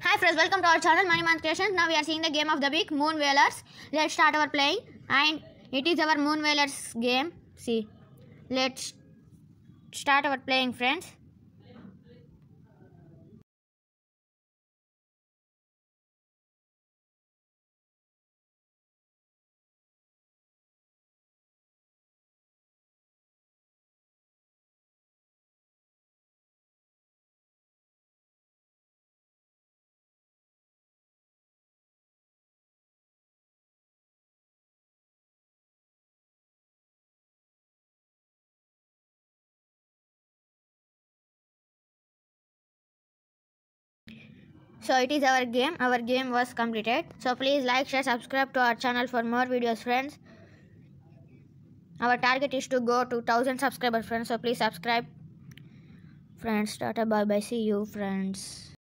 Hi friends, welcome to our channel Money Man Creations. Now we are seeing the game of the week, Moon Whalers. Let's start our playing and it is our Moon Whalers game. See, let's start our playing friends. So it is our game. Our game was completed. So please like, share, subscribe to our channel for more videos friends. Our target is to go to 1000 subscribers friends. So please subscribe friends. Tata bye bye. See you friends.